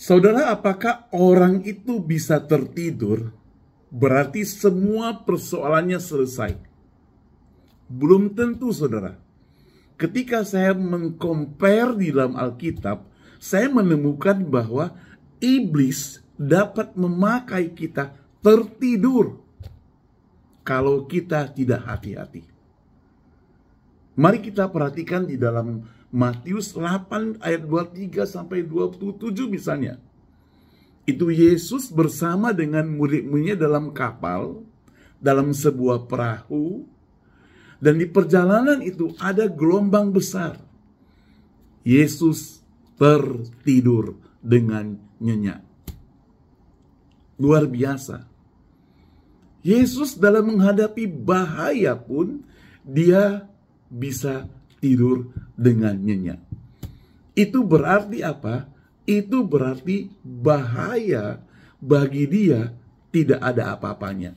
Saudara, apakah orang itu bisa tertidur? Berarti semua persoalannya selesai. Belum tentu, saudara. Ketika saya mengcompare di dalam Alkitab, saya menemukan bahwa iblis dapat memakai kita tertidur kalau kita tidak hati-hati. Mari kita perhatikan di dalam Matius 8 ayat 23 sampai 27 misalnya. Itu Yesus bersama dengan murid-muridnya dalam kapal, dalam sebuah perahu, dan di perjalanan itu ada gelombang besar. Yesus tertidur dengan nyenyak. Luar biasa. Yesus dalam menghadapi bahaya pun dia bisa tidur dengan nyenyak. Itu berarti apa? Itu berarti bahaya bagi dia tidak ada apa-apanya.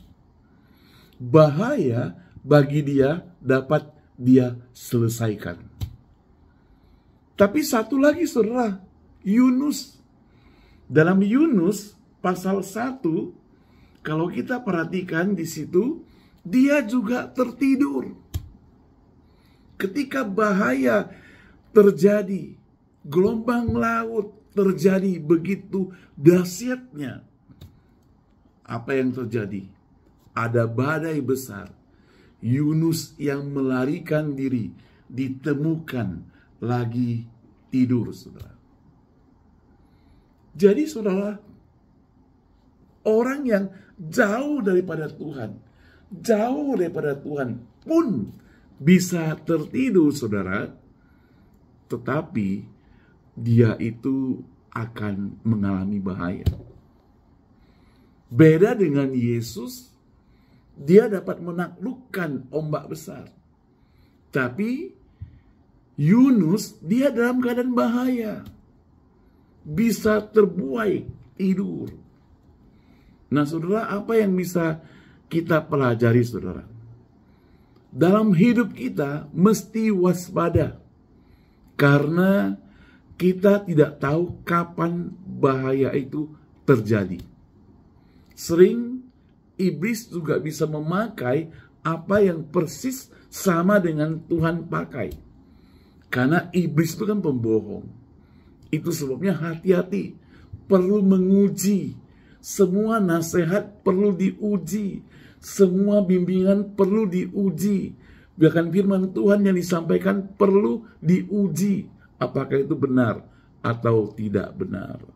Bahaya bagi dia dapat dia selesaikan. Tapi satu lagi saudara, Yunus. Dalam Yunus pasal 1, kalau kita perhatikan di situ, dia juga tertidur ketika bahaya terjadi, gelombang laut terjadi begitu dahsyatnya. Apa yang terjadi? Ada badai besar. Yunus yang melarikan diri ditemukan lagi tidur, saudara. Jadi saudara, orang yang jauh daripada Tuhan, jauh daripada Tuhan pun bisa tertidur saudara, tetapi dia itu akan mengalami bahaya. Beda dengan Yesus, dia dapat menaklukkan ombak besar. Tapi Yunus, dia dalam keadaan bahaya. Bisa terbuai tidur. Nah saudara, apa yang bisa kita pelajari saudara? dalam hidup kita mesti waspada karena kita tidak tahu kapan bahaya itu terjadi. Sering iblis juga bisa memakai apa yang persis sama dengan Tuhan pakai. Karena iblis itu kan pembohong. Itu sebabnya hati-hati, perlu menguji. Semua nasihat perlu diuji semua bimbingan perlu diuji. Bahkan firman Tuhan yang disampaikan perlu diuji apakah itu benar atau tidak benar.